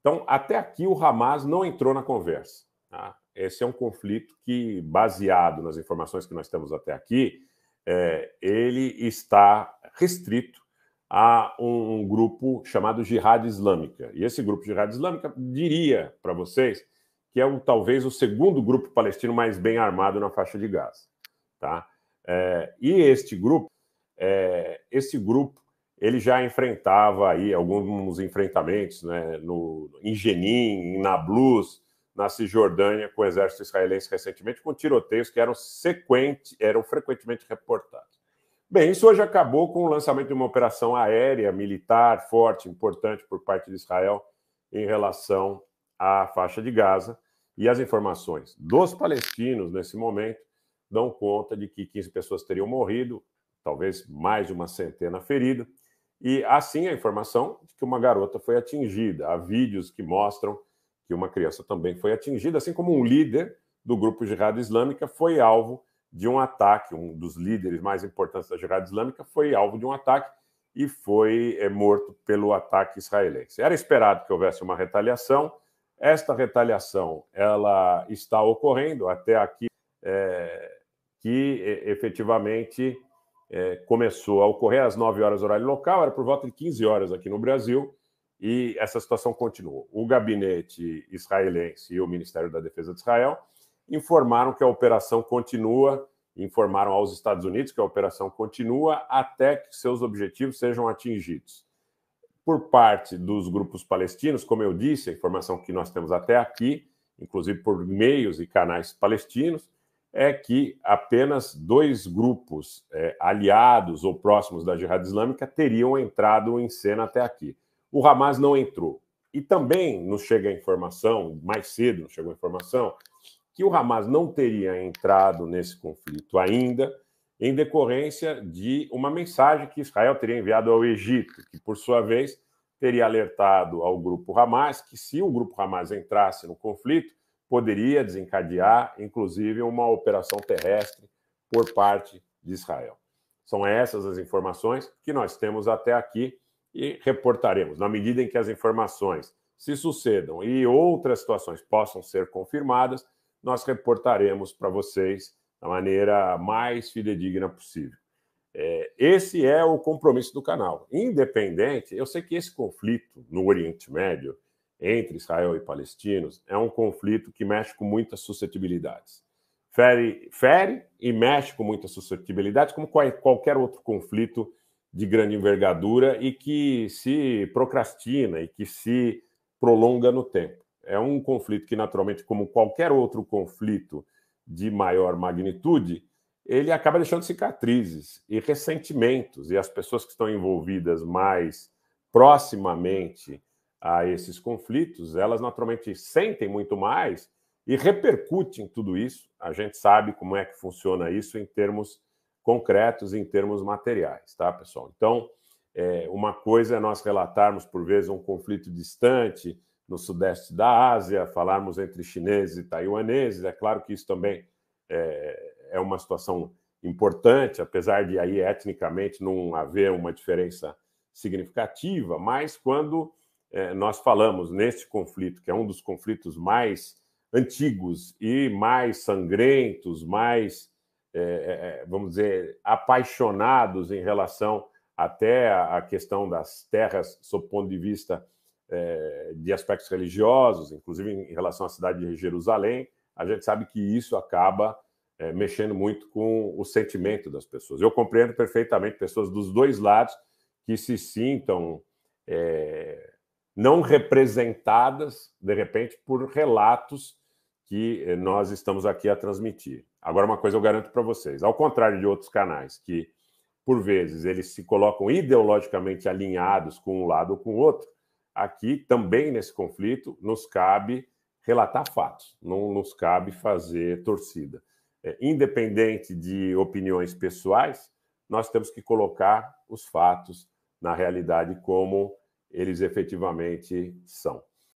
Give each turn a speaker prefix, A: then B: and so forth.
A: Então, até aqui o Hamas não entrou na conversa. Tá? Esse é um conflito que, baseado nas informações que nós temos até aqui, é, ele está restrito a um, um grupo chamado Jihad Islâmica. E esse grupo Jihad Islâmica diria para vocês que é o, talvez o segundo grupo palestino mais bem armado na faixa de Gaza. Tá? É, e este grupo, é, esse grupo ele já enfrentava aí alguns enfrentamentos né, no, em Jenin, em Nablus, na Cisjordânia, com o exército israelense recentemente, com tiroteios que eram, sequente, eram frequentemente reportados. Bem, isso hoje acabou com o lançamento de uma operação aérea militar forte, importante por parte de Israel em relação à faixa de Gaza. E as informações dos palestinos nesse momento dão conta de que 15 pessoas teriam morrido, talvez mais de uma centena ferida. E assim a informação de que uma garota foi atingida. Há vídeos que mostram que uma criança também foi atingida, assim como um líder do grupo Jihad Islâmica foi alvo de um ataque, um dos líderes mais importantes da Jihad Islâmica foi alvo de um ataque e foi é, morto pelo ataque israelense. Era esperado que houvesse uma retaliação. Esta retaliação ela está ocorrendo até aqui, é, que efetivamente é, começou a ocorrer às 9 horas, horário local, era por volta de 15 horas aqui no Brasil, e essa situação continuou. O gabinete israelense e o Ministério da Defesa de Israel informaram que a operação continua, informaram aos Estados Unidos que a operação continua até que seus objetivos sejam atingidos. Por parte dos grupos palestinos, como eu disse, a informação que nós temos até aqui, inclusive por meios e canais palestinos, é que apenas dois grupos é, aliados ou próximos da Jihad Islâmica teriam entrado em cena até aqui. O Hamas não entrou. E também nos chega a informação, mais cedo nos chegou a informação, que o Hamas não teria entrado nesse conflito ainda, em decorrência de uma mensagem que Israel teria enviado ao Egito, que, por sua vez, teria alertado ao grupo Hamas que, se o grupo Hamas entrasse no conflito, poderia desencadear, inclusive, uma operação terrestre por parte de Israel. São essas as informações que nós temos até aqui e reportaremos. Na medida em que as informações se sucedam e outras situações possam ser confirmadas, nós reportaremos para vocês da maneira mais fidedigna possível. É, esse é o compromisso do canal. Independente, eu sei que esse conflito no Oriente Médio entre Israel e palestinos é um conflito que mexe com muitas suscetibilidades. Fere, fere e mexe com muitas suscetibilidades, como qualquer outro conflito de grande envergadura e que se procrastina e que se prolonga no tempo. É um conflito que, naturalmente, como qualquer outro conflito de maior magnitude, ele acaba deixando cicatrizes e ressentimentos, e as pessoas que estão envolvidas mais proximamente a esses conflitos, elas naturalmente sentem muito mais e repercutem tudo isso. A gente sabe como é que funciona isso em termos concretos, em termos materiais, tá, pessoal? Então, é, uma coisa é nós relatarmos, por vezes, um conflito distante no sudeste da Ásia, falarmos entre chineses e taiwaneses. É claro que isso também é, é uma situação importante, apesar de aí etnicamente não haver uma diferença significativa, mas quando é, nós falamos neste conflito, que é um dos conflitos mais antigos e mais sangrentos, mais, é, é, é vamos dizer, apaixonados em relação até à questão das terras, sob ponto de vista é, de aspectos religiosos, inclusive em relação à cidade de Jerusalém, a gente sabe que isso acaba é, mexendo muito com o sentimento das pessoas. Eu compreendo perfeitamente pessoas dos dois lados que se sintam é, não representadas, de repente, por relatos que eh, nós estamos aqui a transmitir. Agora, uma coisa eu garanto para vocês: ao contrário de outros canais, que por vezes eles se colocam ideologicamente alinhados com um lado ou com o outro, aqui também nesse conflito nos cabe relatar fatos, não nos cabe fazer torcida. É, independente de opiniões pessoais, nós temos que colocar os fatos na realidade como eles efetivamente são.